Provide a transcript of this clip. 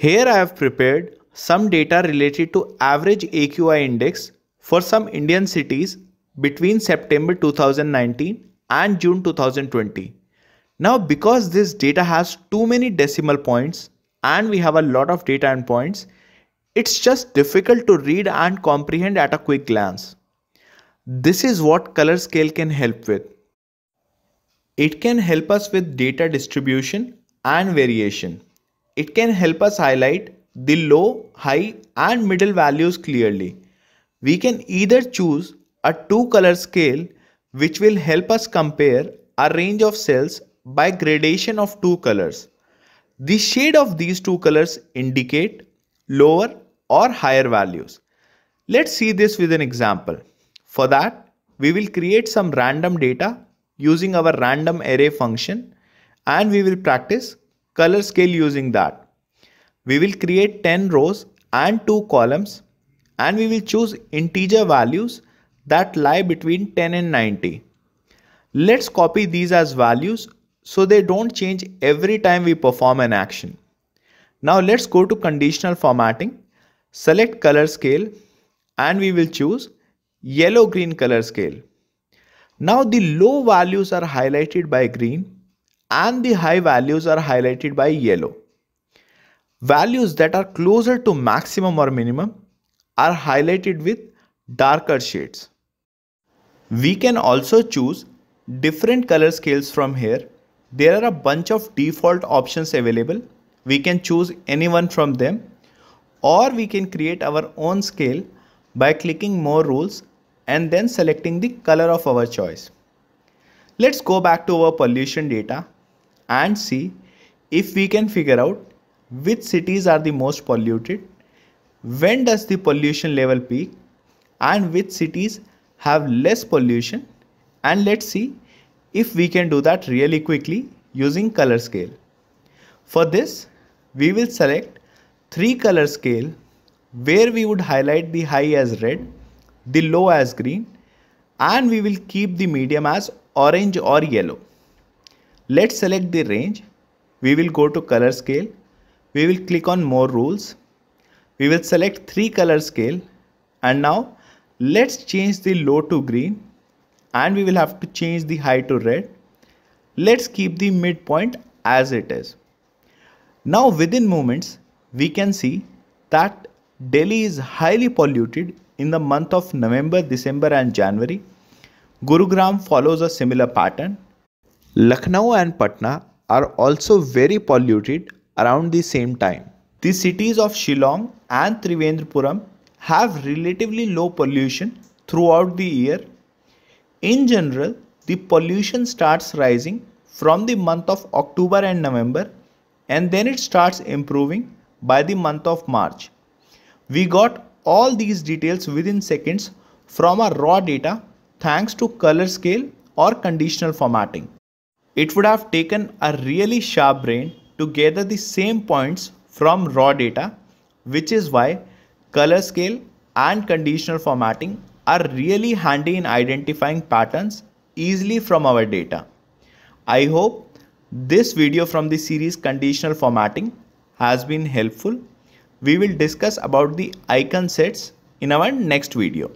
Here I have prepared some data related to average AQI index for some Indian cities between September 2019 and June 2020. Now because this data has too many decimal points and we have a lot of data and points, it's just difficult to read and comprehend at a quick glance. This is what color scale can help with. It can help us with data distribution and variation. It can help us highlight the low, high and middle values clearly. We can either choose a two color scale which will help us compare a range of cells by gradation of two colors. The shade of these two colors indicate lower or higher values. Let's see this with an example. For that, we will create some random data using our random array function and we will practice color scale using that. We will create 10 rows and 2 columns and we will choose integer values that lie between 10 and 90. Let's copy these as values so they don't change every time we perform an action. Now let's go to conditional formatting, select color scale and we will choose yellow green color scale. Now the low values are highlighted by green and the high values are highlighted by yellow. Values that are closer to maximum or minimum are highlighted with darker shades. We can also choose different color scales from here. There are a bunch of default options available. We can choose any one from them or we can create our own scale by clicking more rules and then selecting the color of our choice. Let's go back to our pollution data and see if we can figure out which cities are the most polluted, when does the pollution level peak, and which cities have less pollution. And let's see if we can do that really quickly using color scale. For this, we will select three color scale where we would highlight the high as red, the low as green, and we will keep the medium as orange or yellow. Let's select the range. We will go to color scale. We will click on more rules. We will select three color scale and now let's change the low to green and we will have to change the high to red. Let's keep the midpoint as it is. Now within moments we can see that Delhi is highly polluted in the month of November, December and January. Gurugram follows a similar pattern Lucknow and Patna are also very polluted around the same time. The cities of Shillong and Trivandrum have relatively low pollution throughout the year. In general, the pollution starts rising from the month of October and November and then it starts improving by the month of March. We got all these details within seconds from our raw data thanks to color scale or conditional formatting. It would have taken a really sharp brain to gather the same points from raw data, which is why color scale and conditional formatting are really handy in identifying patterns easily from our data. I hope this video from the series conditional formatting has been helpful. We will discuss about the icon sets in our next video.